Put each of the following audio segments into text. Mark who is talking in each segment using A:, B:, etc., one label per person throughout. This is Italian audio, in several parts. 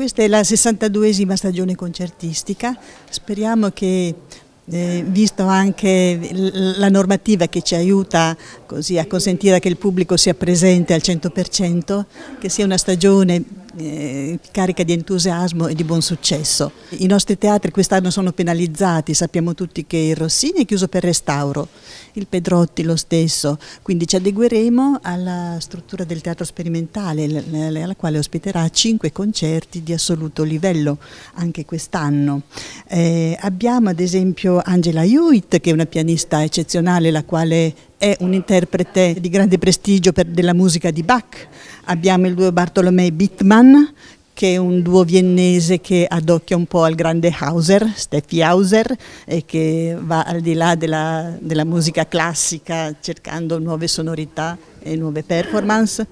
A: Questa è la 62esima stagione concertistica, speriamo che eh, visto anche la normativa che ci aiuta a consentire che il pubblico sia presente al 100%, che sia una stagione eh, carica di entusiasmo e di buon successo. I nostri teatri quest'anno sono penalizzati, sappiamo tutti che il Rossini è chiuso per restauro, il Pedrotti lo stesso, quindi ci adegueremo alla struttura del teatro sperimentale, alla quale ospiterà cinque concerti di assoluto livello anche quest'anno. Eh, abbiamo ad esempio Angela Hewitt, che è una pianista eccezionale, la quale è un interprete di grande prestigio della musica di Bach. Abbiamo il duo Bartolomei Bittmann, che è un duo viennese che adocchia un po' al grande Hauser, Steffi Hauser, e che va al di là della, della musica classica cercando nuove sonorità e nuove performance.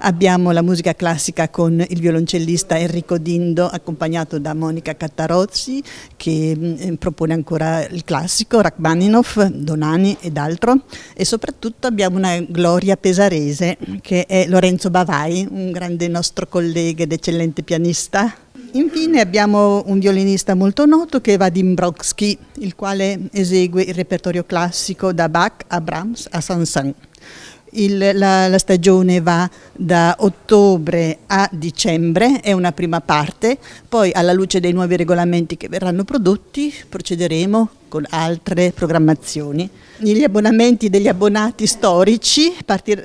A: Abbiamo la musica classica con il violoncellista Enrico Dindo accompagnato da Monica Cattarozzi che mm, propone ancora il classico, Rachmaninoff, Donani ed altro e soprattutto abbiamo una gloria pesarese che è Lorenzo Bavai, un grande nostro collega ed eccellente pianista. Infine abbiamo un violinista molto noto che è Vadim Brodsky, il quale esegue il repertorio classico da Bach a Brahms a Saint-Saëns. Il, la, la, stagione va da ottobre a dicembre, è una prima parte, poi alla luce dei nuovi regolamenti che verranno prodotti procederemo con altre programmazioni. Gli abbonamenti degli abbonati storici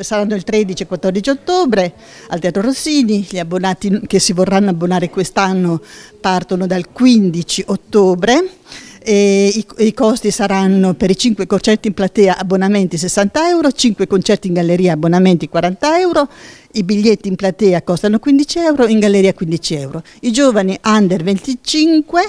A: saranno il 13 e 14 ottobre al Teatro Rossini, gli abbonati che si vorranno abbonare quest'anno partono dal 15 ottobre e i, i, costi saranno per i 5 concerti in platea abbonamenti 60 euro, 5 concerti in galleria abbonamenti 40 euro, i biglietti in platea costano 15 euro, in galleria 15 euro. I giovani under 25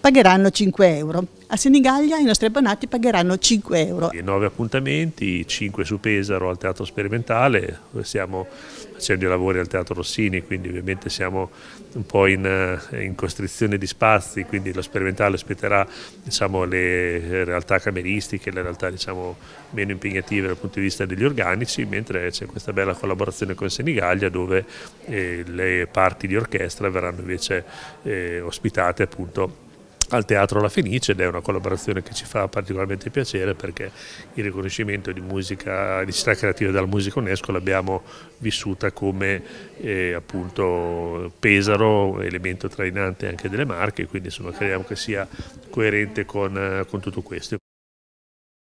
A: pagheranno 5 euro. A Senigallia i nostri abbonati pagheranno 5
B: euro. 9 appuntamenti, 5 su Pesaro al Teatro Sperimentale, dove stiamo facendo i lavori al Teatro Rossini, quindi ovviamente siamo un po' in, eh, in costrizione di spazi, quindi lo sperimentale aspetterà diciamo, le realtà cameristiche, le realtà diciamo, meno impegnative dal punto di vista degli organici, mentre c'è questa bella collaborazione con Senigallia dove eh, le parti di orchestra verranno invece eh, ospitate appunto al Teatro La Fenice ed è una collaborazione che ci fa particolarmente piacere perché il riconoscimento di, musica, di città creativa dalla musica UNESCO l'abbiamo vissuta come eh, appunto Pesaro, elemento trainante anche delle marche, quindi insomma, crediamo che sia coerente con, eh, con tutto questo.